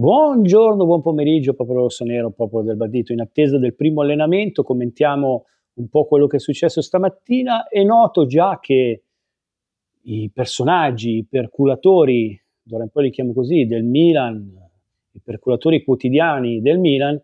Buongiorno, buon pomeriggio, popolo rossonero, popolo del Badito. In attesa del primo allenamento commentiamo un po' quello che è successo stamattina e noto già che i personaggi, i perculatori, d'ora in poi li chiamo così, del Milan, i perculatori quotidiani del Milan,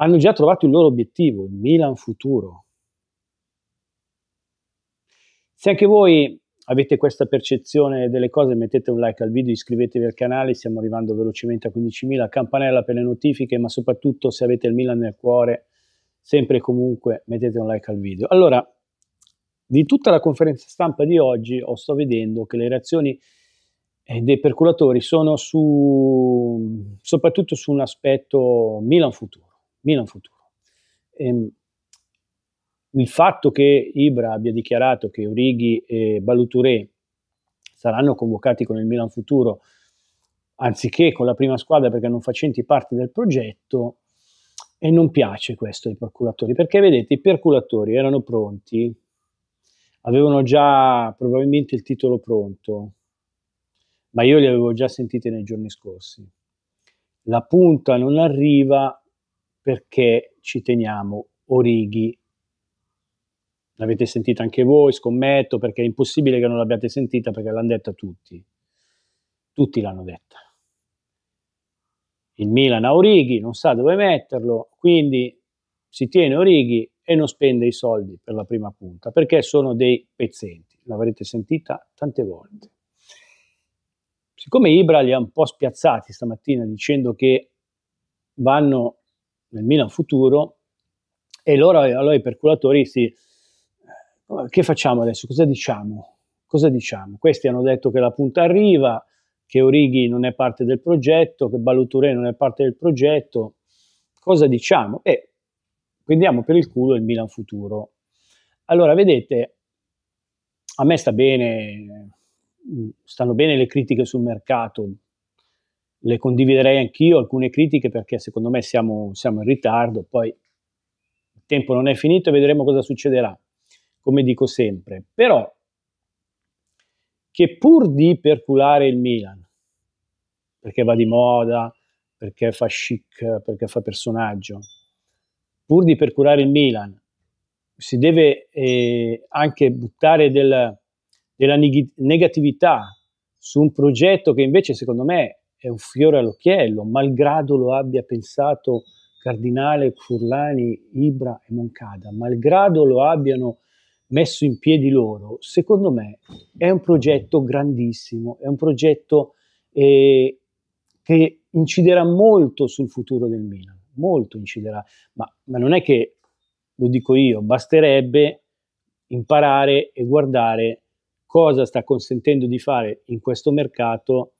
hanno già trovato il loro obiettivo, il Milan futuro. Se anche voi avete questa percezione delle cose, mettete un like al video, iscrivetevi al canale, stiamo arrivando velocemente a 15.000, campanella per le notifiche, ma soprattutto se avete il Milan nel cuore, sempre e comunque mettete un like al video. Allora, di tutta la conferenza stampa di oggi ho sto vedendo che le reazioni eh, dei perculatori sono su, soprattutto su un aspetto Milan futuro, Milan futuro. Ehm, il fatto che Ibra abbia dichiarato che Urighi e Baluturé saranno convocati con il Milan Futuro anziché con la prima squadra perché non facenti parte del progetto e non piace questo ai perculatori perché vedete i perculatori erano pronti avevano già probabilmente il titolo pronto ma io li avevo già sentiti nei giorni scorsi la punta non arriva perché ci teniamo Orighi l'avete sentita anche voi, scommetto, perché è impossibile che non l'abbiate sentita perché l'hanno detta tutti. Tutti l'hanno detta. Il Milan ha Orighi, non sa dove metterlo, quindi si tiene Orighi e non spende i soldi per la prima punta, perché sono dei pezzenti, l'avrete sentita tante volte. Siccome Ibra li ha un po' spiazzati stamattina dicendo che vanno nel Milan futuro, e loro, allora i perculatori si che facciamo adesso? Cosa diciamo? Cosa diciamo? Questi hanno detto che la punta arriva, che Orighi non è parte del progetto, che Balluturè non è parte del progetto. Cosa diciamo? E eh, prendiamo per il culo il Milan futuro. Allora, vedete, a me sta bene, stanno bene le critiche sul mercato, le condividerei anch'io, alcune critiche perché secondo me siamo, siamo in ritardo, poi il tempo non è finito e vedremo cosa succederà come dico sempre, però che pur di perculare il Milan, perché va di moda, perché fa chic, perché fa personaggio, pur di perculare il Milan, si deve eh, anche buttare del, della negatività su un progetto che invece secondo me è un fiore all'occhiello, malgrado lo abbia pensato Cardinale, Furlani, Ibra e Moncada, malgrado lo abbiano messo in piedi loro, secondo me è un progetto grandissimo, è un progetto eh, che inciderà molto sul futuro del Milan, molto inciderà, ma, ma non è che lo dico io, basterebbe imparare e guardare cosa sta consentendo di fare in questo mercato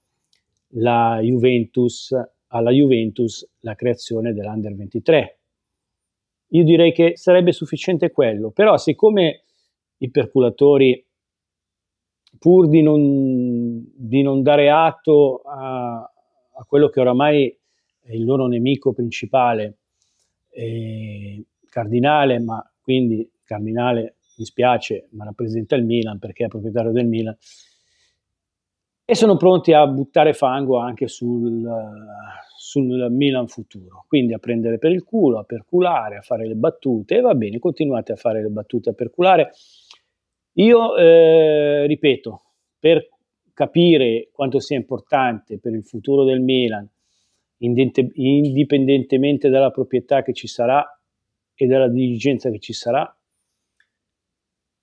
la Juventus, alla Juventus la creazione dell'Under 23. Io direi che sarebbe sufficiente quello, però siccome i perculatori, pur di non, di non dare atto a, a, quello che oramai è il loro nemico principale, eh, Cardinale, ma quindi Cardinale mi spiace, ma rappresenta il Milan perché è proprietario del Milan, e sono pronti a buttare fango anche sul, sul Milan futuro, quindi a prendere per il culo, a perculare, a fare le battute, e va bene, continuate a fare le battute, a perculare, io eh, ripeto, per capire quanto sia importante per il futuro del Milan, indipendentemente dalla proprietà che ci sarà e dalla dirigenza che ci sarà,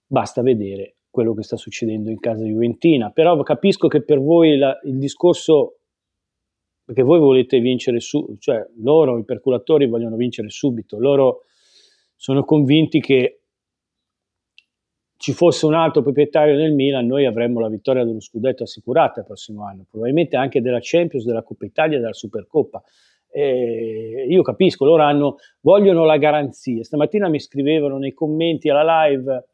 basta vedere quello che sta succedendo in casa Juventina. Però capisco che per voi la, il discorso, perché voi volete vincere su, cioè loro, i perculatori vogliono vincere subito, loro sono convinti che ci fosse un altro proprietario nel Milan, noi avremmo la vittoria dello scudetto assicurata il prossimo anno, probabilmente anche della Champions, della Coppa Italia, della Supercoppa. Eh, io capisco, loro hanno, vogliono la garanzia. Stamattina mi scrivevano nei commenti alla live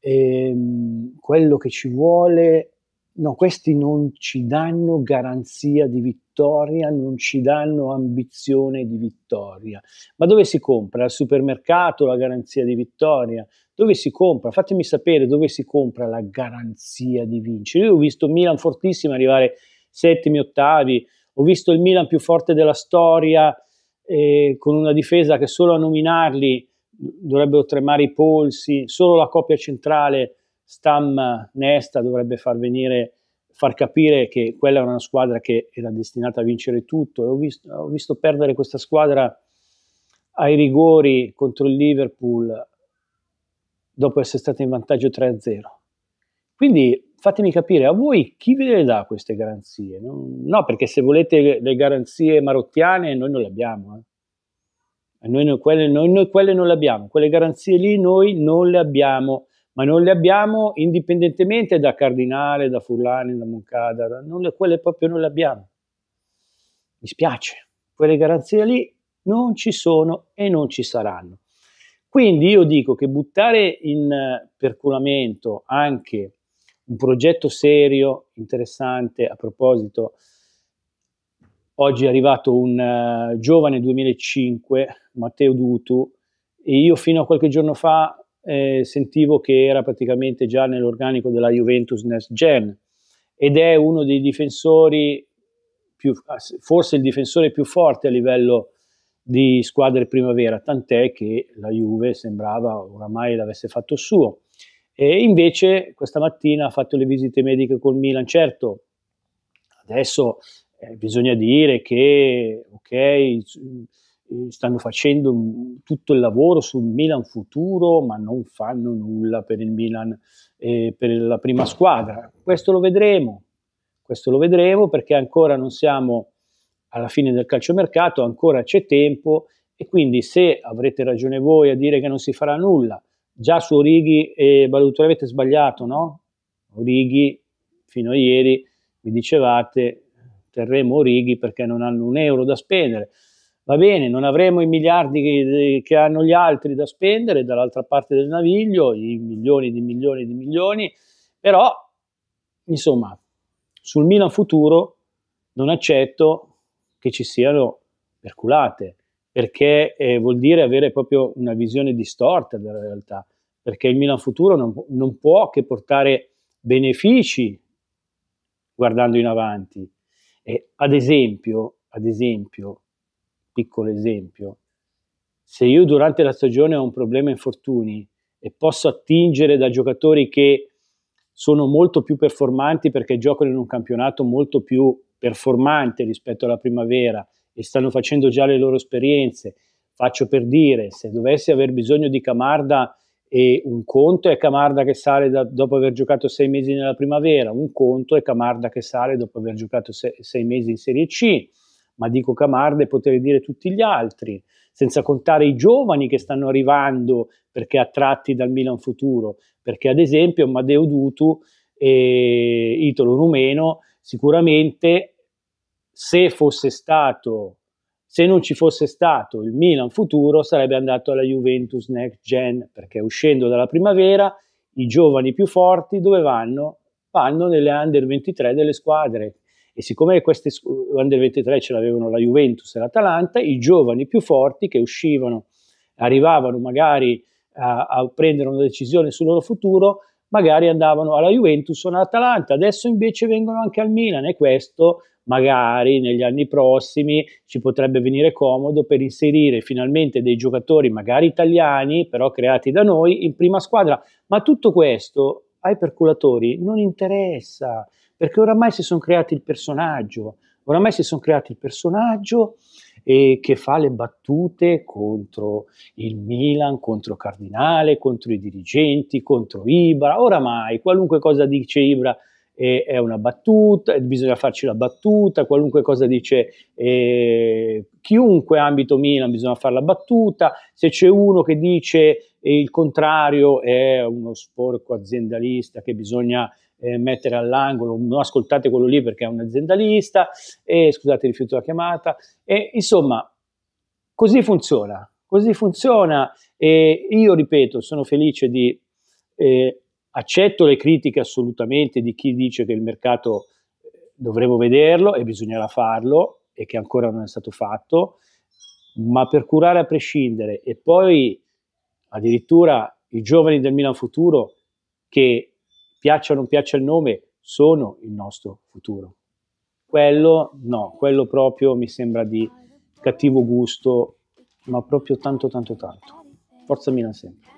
ehm, quello che ci vuole. No, questi non ci danno garanzia di vittoria, non ci danno ambizione di vittoria. Ma dove si compra? Al supermercato la garanzia di vittoria? Dove si compra? Fatemi sapere dove si compra la garanzia di vincere. Io ho visto Milan fortissimo arrivare settimi, ottavi, ho visto il Milan più forte della storia eh, con una difesa che solo a nominarli dovrebbero tremare i polsi, solo la coppia centrale Stam Nesta dovrebbe far venire far capire che quella era una squadra che era destinata a vincere tutto. Ho visto, ho visto, perdere questa squadra ai rigori contro il Liverpool dopo essere stati in vantaggio 3-0. Quindi fatemi capire a voi chi ve le dà queste garanzie. No, perché se volete le garanzie marottiane noi non le abbiamo. Eh. Noi, noi, quelle, noi, noi quelle non le abbiamo, quelle garanzie lì noi non le abbiamo, ma non le abbiamo indipendentemente da Cardinale, da Furlani, da Moncada, non le, quelle proprio non le abbiamo. Mi spiace, quelle garanzie lì non ci sono e non ci saranno. Quindi io dico che buttare in eh, perculamento anche un progetto serio, interessante, a proposito, oggi è arrivato un uh, giovane 2005, Matteo Dutu, e io fino a qualche giorno fa eh, sentivo che era praticamente già nell'organico della Juventus Next Gen ed è uno dei difensori, più, forse il difensore più forte a livello di squadre primavera, tant'è che la Juve sembrava oramai l'avesse fatto suo. E invece questa mattina ha fatto le visite mediche col Milan, certo, adesso eh, bisogna dire che, ok, eh, stanno facendo tutto il lavoro sul Milan futuro, ma non fanno nulla per il Milan, eh, per la prima squadra. Questo lo vedremo, questo lo vedremo perché ancora non siamo alla fine del calciomercato ancora c'è tempo e quindi se avrete ragione voi a dire che non si farà nulla, già su Orighi e Balutore avete sbagliato, no? Orighi fino a ieri mi dicevate terremo Orighi perché non hanno un euro da spendere. Va bene, non avremo i miliardi che hanno gli altri da spendere dall'altra parte del naviglio, i milioni di milioni di milioni, però insomma sul Milan futuro non accetto che ci siano perculate, perché eh, vuol dire avere proprio una visione distorta della realtà, perché il Milan futuro non, non può che portare benefici guardando in avanti. E ad esempio, ad esempio, piccolo esempio, se io durante la stagione ho un problema infortuni e posso attingere da giocatori che sono molto più performanti perché giocano in un campionato molto più performante rispetto alla primavera e stanno facendo già le loro esperienze. Faccio per dire, se dovessi aver bisogno di Camarda e un conto è Camarda che sale da, dopo aver giocato sei mesi nella primavera, un conto è Camarda che sale dopo aver giocato sei, sei mesi in Serie C, ma dico Camarda e potrei dire tutti gli altri, senza contare i giovani che stanno arrivando perché attratti dal Milan futuro, perché ad esempio Madeo Dutu e Italo Rumeno Sicuramente se fosse stato se non ci fosse stato il Milan futuro sarebbe andato alla Juventus Next Gen perché uscendo dalla primavera i giovani più forti dove vanno? Vanno nelle under 23 delle squadre e siccome queste under 23 ce l'avevano la Juventus e l'Atalanta, i giovani più forti che uscivano, arrivavano magari a, a prendere una decisione sul loro futuro, magari andavano alla Juventus o all'Atalanta, adesso invece vengono anche al Milan e questo magari negli anni prossimi ci potrebbe venire comodo per inserire finalmente dei giocatori magari italiani, però creati da noi, in prima squadra. Ma tutto questo ai perculatori non interessa, perché oramai si sono creati il personaggio, oramai si sono creati il personaggio e che fa le battute contro il Milan, contro Cardinale, contro i dirigenti, contro Ibra. Oramai qualunque cosa dice Ibra eh, è una battuta, bisogna farci la battuta, qualunque cosa dice eh, chiunque ambito Milan bisogna fare la battuta, se c'è uno che dice il contrario è uno sporco aziendalista che bisogna eh, mettere all'angolo, non ascoltate quello lì perché è un aziendalista, e scusate rifiuto la chiamata, e insomma così funziona, così funziona e io ripeto sono felice di, eh, accetto le critiche assolutamente di chi dice che il mercato eh, dovremo vederlo e bisognerà farlo e che ancora non è stato fatto, ma per curare a prescindere e poi addirittura i giovani del Milan Futuro che piaccia o non piaccia il nome, sono il nostro futuro. Quello no, quello proprio mi sembra di cattivo gusto, ma proprio tanto tanto tanto. Forza Milan sempre.